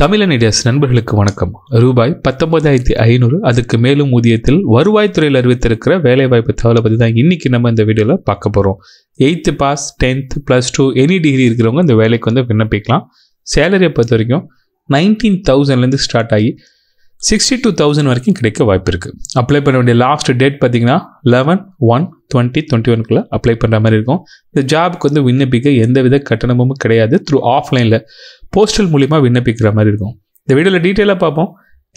தமிழனிடஸ் நண்பர்களுக்கு வணக்கம் ரூபாய் பத்தொன்பதாயிரத்தி ஐநூறு அதுக்கு மேலும் ஊதியத்தில் வருவாய்த்துறையில் அறிவித்திருக்கிற வேலைவாய்ப்பு தகவலை பற்றி தான் இன்றைக்கி நம்ம இந்த வீடியோவில் பார்க்க போகிறோம் eighth pass tenth plus two any degree இருக்கிறவங்க இந்த வேலைக்கு வந்து விண்ணப்பிக்கலாம் சேலரியை பொறுத்த வரைக்கும் நைன்டீன் தௌசண்ட்லேருந்து ஸ்டார்ட் ஆகி சிக்ஸ்டி டூ தௌசண்ட் வரைக்கும் கிடைக்க வாய்ப்பு இருக்குது அப்ளை பண்ண வேண்டிய லாஸ்ட் டேட் பார்த்தீங்கன்னா லெவன் ஒன் டுவெண்ட்டி டுவெண்ட்டி ஒன்குள்ளே அப்ளை பண்ணுற மாதிரி இருக்கும் இந்த ஜாபுக்கு வந்து விண்ணப்பிக்க எந்தவித கட்டணமும் கிடையாது த்ரூ ஆஃப்லைனில் போஸ்டல் மூலிமா விண்ணப்பிக்கிற மாதிரி இருக்கும் இந்த வீடியோவில் டீட்டெயிலாக பார்ப்போம்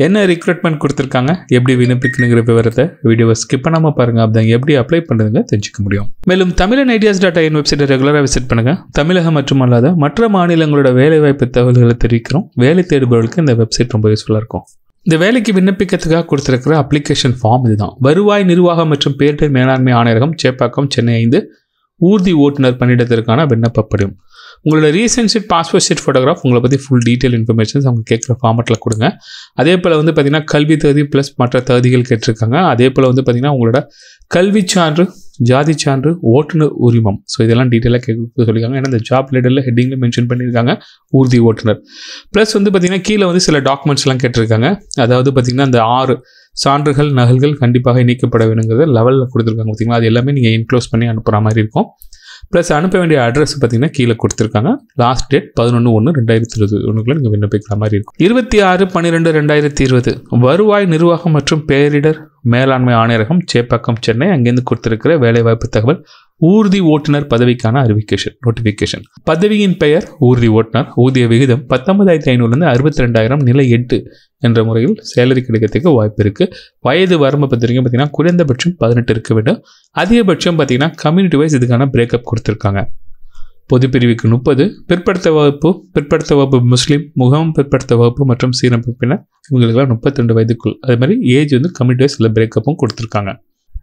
என்ன ரிக்ரூட்மெண்ட் கொடுத்துருக்காங்க எப்படி விண்ணப்பிக்கணுங்கிற விவரத்தை வீடியோவை ஸ்கிப் பண்ணாமல் பாருங்கள் அப்படிங்க எப்படி அப்ளை பண்ணுறதுங்க தெரிஞ்சிக்க முடியும் மேலும் தமிழன் ஐடியாஸ் டாட் ஐன் வெப்சைட்டை ரெகுலராக விசிட் பண்ணுங்கள் தமிழகம் மற்றும் அல்லாத மற்ற மாநிலங்களோட வேலைவாய்ப்பு தகவல்களை தெரிவிக்கிறோம் வேலை தேடுபவர்களுக்கு இந்த வெப்சைட் ரொம்ப யூஸ்ஃபுல்லாக இருக்கும் இந்த வேலைக்கு விண்ணப்பிக்கிறதுக்காக கொடுத்துருக்கிற அப்ளிகேஷன் ஃபார்ம் இதுதான் வருவாய் நிர்வாகம் மற்றும் பேரிடர் மேலாண்மை ஆணையரகம் சேப்பாக்கம் சென்னை ஐந்து ஊர்தி ஓட்டுநர் பணியிடத்திற்கான விண்ணப்பப்படும் உங்களோட recent sheet passport sheet photograph உங்களை பற்றி ஃபுல் டீட்டெயில் இன்ஃபர்மேஷன்ஸ் அவங்க கேட்குற ஃபார்மெட்டில் கொடுங்க அதே போல் வந்து பார்த்திங்கன்னா கல்வி தகுதி ப்ளஸ் மற்ற தகுதிகள் கேட்டிருக்காங்க அதே போல் வந்து பார்த்திங்கன்னா உங்களோட கல்வி சான்று ஜாதி சான்று ஓட்டுநர் உரிமம் ஸோ இதெல்லாம் டீட்டெயிலாக கேட்க சொல்லியிருக்காங்க ஏன்னா இந்த ஜாப் லெட்டரில் ஹெட்டிங்கில் மென்ஷன் பண்ணியிருக்காங்க ஊர்தி ஓட்டுநர் ப்ளஸ் வந்து பார்த்திங்கன்னா கீழே வந்து சில டாக்குமெண்ட்ஸ்லாம் கேட்டிருக்காங்க அதாவது பார்த்திங்கன்னா அந்த ஆறு சான்றுகள் நகல்கள் கண்டிப்பாக இணைக்கப்பட வேணுங்கிறத லெவலில் கொடுத்துருக்காங்க பார்த்திங்களா அது எல்லாமே நீங்கள் என்க்ளோஸ் பண்ணி அனுப்புகிற மாதிரி இருக்கும் ப்ளஸ் அனுப்ப வேண்டிய அட்ரஸ் பார்த்தீங்கன்னா கீழே கொடுத்துருக்காங்க லாஸ்ட் டேட் பதினொன்று ஒன்று ரெண்டாயிரத்தி இருபது ஒன்றுக்குள்ள நீங்கள் விண்ணப்பிக்கிற மாதிரி இருக்கும் இருபத்தி ஆறு பன்னிரெண்டு ரெண்டாயிரத்தி இருபது வருவாய் நிர்வாகம் மற்றும் பேரிடர் மேலாண்மை ஆணையரகம் சேப்பாக்கம் சென்னை அங்கேருந்து கொடுத்திருக்கிற வேலைவாய்ப்பு தகவல் ஊர்தி ஓட்டுநர் பதவிக்கான அறிவிக்கேஷன் நோட்டிபிகேஷன் பதவியின் பெயர் ஊர்தி ஓட்டுநர் ஊதிய விகிதம் பத்தொன்பதாயிரத்தி ஐநூறுலேருந்து அறுபத்தி ரெண்டாயிரம் நிலை எட்டு என்ற முறையில் சேலரி கிடைக்கிறதுக்கு வாய்ப்பு இருக்குது வயது வரம்பு பார்த்துருக்கீங்க பார்த்தீங்கன்னா குறைந்தபட்சம் பதினெட்டு இருக்க வேண்டும் அதிகபட்சம் பார்த்தீங்கன்னா கம்யூனிட்டி வைஸ் இதுக்கான பிரேக்கப் கொடுத்துருக்காங்க பொதுப்பிரிவுக்கு முப்பது பிற்படுத்த வகுப்பு பிற்படுத்த வகுப்பு முஸ்லீம் முகாம் பிற்படுத்த வகுப்பு மற்றும் சீரமைப்பினர் இவங்களுக்கெல்லாம் முப்பத்திரெண்டு வயதுக்குள் அது மாதிரி ஏஜ் வந்து கம்யூனிட்டி வைஸ் இல்லை பிரேக்கப்பும் கொடுத்துருக்காங்க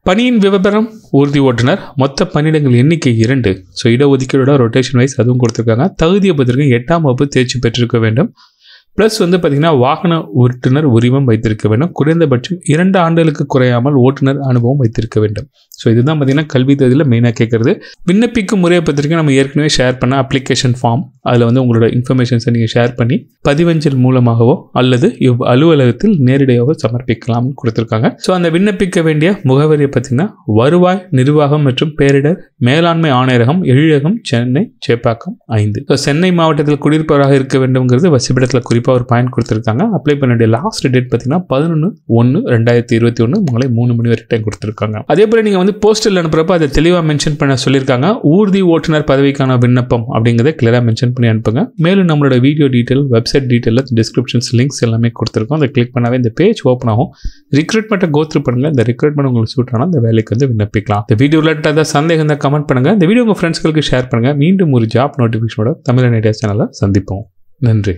பணியின் விவரம் உறுதி ஓட்டுநர் மொத்த பணியிடங்கள் எண்ணிக்கை இரண்டு ஸோ இடஒதுக்கீடோட ரொட்டேஷன் வைஸ் அதுவும் கொடுத்துருக்காங்க தகுதியை பொறுத்திருக்க எட்டாம் வகுப்பு தேர்ச்சி பெற்றிருக்க வேண்டும் ப்ளஸ் வந்து பார்த்திங்கன்னா வாகன ஓட்டுநர் உரிமம் வைத்திருக்க வேண்டும் குறைந்தபட்சம் இரண்டு ஆண்டுகளுக்கு குறையாமல் ஓட்டுநர் அனுபவம் வைத்திருக்க வேண்டும் ஸோ இதுதான் பார்த்திங்கன்னா கல்வி தகுதியில் மெயினாக கேட்குறது விண்ணப்பிக்கும் முறையை பற்றிருக்க நம்ம ஏற்கனவே ஷேர் பண்ண அப்ளிகேஷன் ஃபார்ம் அதில் வந்து உங்களோட இன்ஃபர்மேஷன்ஸை நீங்கள் ஷேர் பண்ணி பதிவஞ்சல் மூலமாகவோ அல்லது இவ் அலுவலகத்தில் நேரடியாகவோ சமர்ப்பிக்கலாம்னு கொடுத்துருக்காங்க ஸோ அந்த விண்ணப்பிக்க வேண்டிய முகவரியை பார்த்திங்கன்னா வருவாய் நிர்வாகம் மற்றும் பேரிடர் மேலாண்மை ஆணையரகம் எழிலகம் சென்னை சேப்பாக்கம் ஐந்து ஸோ சென்னை மாவட்டத்தில் குடியிருப்பவராக இருக்க வேண்டும்ங்கிறது வசிப்பிடத்தில் குறிப்பு கண்டிப்பாக ஒரு பாயிண்ட் கொடுத்துருக்காங்க அப்ளை பண்ண வேண்டிய லாஸ்ட் டேட் பார்த்தீங்கன்னா பதினொன்று ஒன்று ரெண்டாயிரத்தி இருபத்தி ஒன்று உங்களை மூணு மணி வரை டைம் கொடுத்துருக்காங்க அதே போல் நீங்கள் வந்து போஸ்டல் அனுப்புறப்ப அதை தெளிவாக மென்ஷன் பண்ண சொல்லியிருக்காங்க ஊர்தி ஓட்டுநர் பதவிக்கான விண்ணப்பம் அப்படிங்கிறத கிளியராக மென்ஷன் பண்ணி அனுப்புங்க மேலும் நம்மளோட video detail website detail descriptions links எல்லாமே கொடுத்துருக்கோம் அதை கிளிக் பண்ணாவே இந்த பேஜ் ஓப்பன் ஆகும் ரிக்ரூட்மெண்ட்டை கோத்ரூ பண்ணுங்கள் இந்த ரிக்ரூட்மெண்ட் உங்களுக்கு சூட் ஆனால் அந்த வேலைக்கு வந்து விண்ணப்பிக்கலாம் இந்த வீடியோ அதை சந்தேகம் தான் கமெண்ட் பண்ணுங்கள் இந்த வீடியோ உங்கள் ஃப்ரெண்ட்ஸ்களுக்கு ஷேர் பண்ணுங்கள் மீண்டும் ஒரு ஜாப் நோட்டிஃபிகேஷனோட தமிழ் ஐடியா சேனலை சந்திப்போம் நன்றி